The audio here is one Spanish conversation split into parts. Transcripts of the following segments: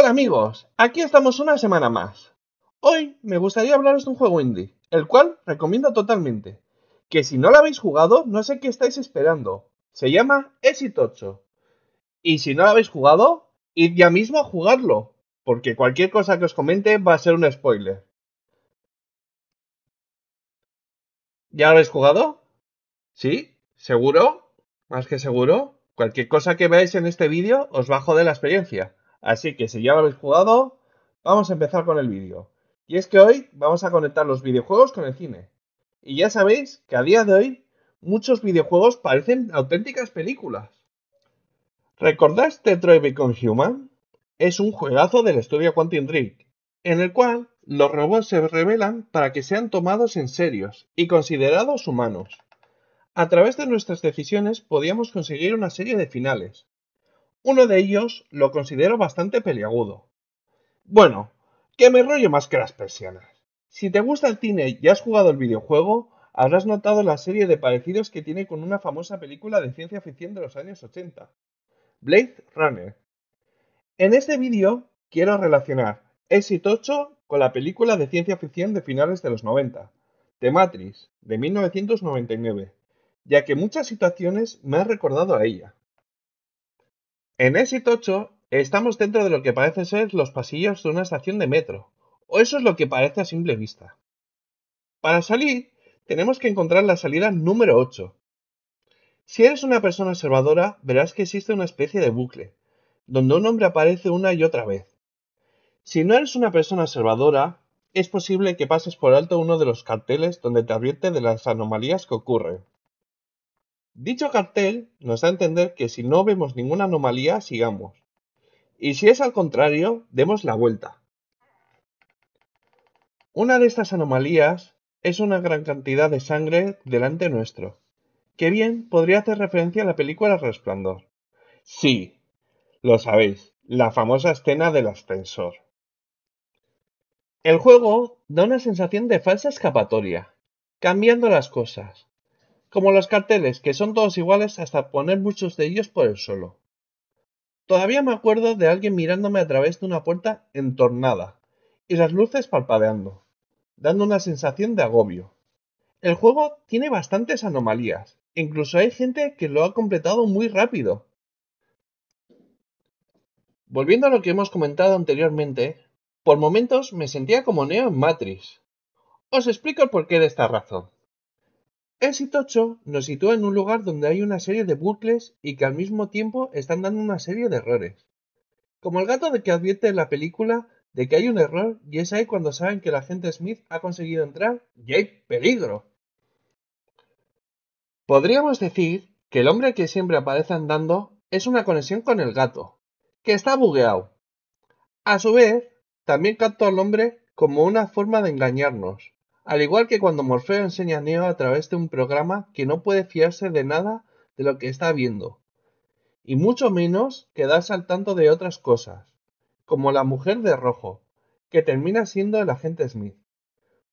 Hola amigos, aquí estamos una semana más. Hoy me gustaría hablaros de un juego indie, el cual recomiendo totalmente. Que si no lo habéis jugado, no sé qué estáis esperando. Se llama Exitocho, Y si no lo habéis jugado, id ya mismo a jugarlo, porque cualquier cosa que os comente va a ser un spoiler. ¿Ya lo habéis jugado? ¿Sí? ¿Seguro? ¿Más que seguro? Cualquier cosa que veáis en este vídeo os a de la experiencia. Así que si ya lo habéis jugado, vamos a empezar con el vídeo. Y es que hoy vamos a conectar los videojuegos con el cine. Y ya sabéis que a día de hoy muchos videojuegos parecen auténticas películas. ¿Recordáis Detroit Become Human? Es un juegazo del estudio Quantum Dream, en el cual los robots se revelan para que sean tomados en serios y considerados humanos. A través de nuestras decisiones podíamos conseguir una serie de finales, uno de ellos lo considero bastante peliagudo. Bueno, que me rollo más que las persianas. Si te gusta el cine y has jugado el videojuego, habrás notado la serie de parecidos que tiene con una famosa película de ciencia ficción de los años 80, Blade Runner. En este vídeo quiero relacionar Exit 8 con la película de ciencia ficción de finales de los 90, The Matrix, de 1999, ya que muchas situaciones me han recordado a ella. En Exit 8 estamos dentro de lo que parece ser los pasillos de una estación de metro, o eso es lo que parece a simple vista. Para salir, tenemos que encontrar la salida número 8. Si eres una persona observadora, verás que existe una especie de bucle, donde un hombre aparece una y otra vez. Si no eres una persona observadora, es posible que pases por alto uno de los carteles donde te advierte de las anomalías que ocurren. Dicho cartel nos da a entender que si no vemos ninguna anomalía, sigamos. Y si es al contrario, demos la vuelta. Una de estas anomalías es una gran cantidad de sangre delante nuestro, que bien podría hacer referencia a la película Resplandor. Sí, lo sabéis, la famosa escena del ascensor. El juego da una sensación de falsa escapatoria, cambiando las cosas, como los carteles, que son todos iguales hasta poner muchos de ellos por el suelo. Todavía me acuerdo de alguien mirándome a través de una puerta entornada y las luces palpadeando, dando una sensación de agobio. El juego tiene bastantes anomalías, incluso hay gente que lo ha completado muy rápido. Volviendo a lo que hemos comentado anteriormente, por momentos me sentía como Neo en Matrix. Os explico el porqué de esta razón. Exitocho nos sitúa en un lugar donde hay una serie de bucles y que al mismo tiempo están dando una serie de errores. Como el gato de que advierte en la película de que hay un error y es ahí cuando saben que la agente Smith ha conseguido entrar y hay peligro. Podríamos decir que el hombre que siempre aparece andando es una conexión con el gato, que está bugueado. A su vez, también captó al hombre como una forma de engañarnos, al igual que cuando Morfeo enseña a Neo a través de un programa que no puede fiarse de nada de lo que está viendo, y mucho menos quedarse al tanto de otras cosas, como la mujer de rojo, que termina siendo el agente Smith.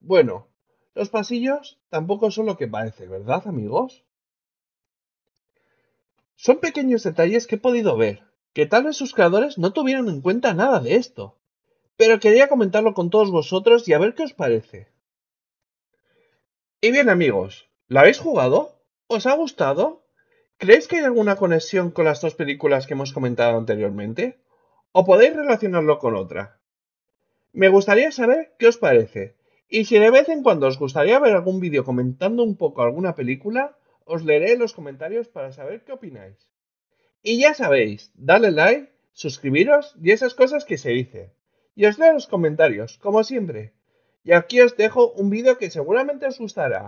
Bueno, los pasillos tampoco son lo que parece, ¿verdad, amigos? Son pequeños detalles que he podido ver, que tal vez sus creadores no tuvieron en cuenta nada de esto, pero quería comentarlo con todos vosotros y a ver qué os parece. Y bien amigos, ¿la habéis jugado? ¿Os ha gustado? ¿Creéis que hay alguna conexión con las dos películas que hemos comentado anteriormente? ¿O podéis relacionarlo con otra? Me gustaría saber qué os parece. Y si de vez en cuando os gustaría ver algún vídeo comentando un poco alguna película, os leeré en los comentarios para saber qué opináis. Y ya sabéis, dale like, suscribiros y esas cosas que se dice. Y os leo en los comentarios, como siempre. Y aquí os dejo un vídeo que seguramente os gustará.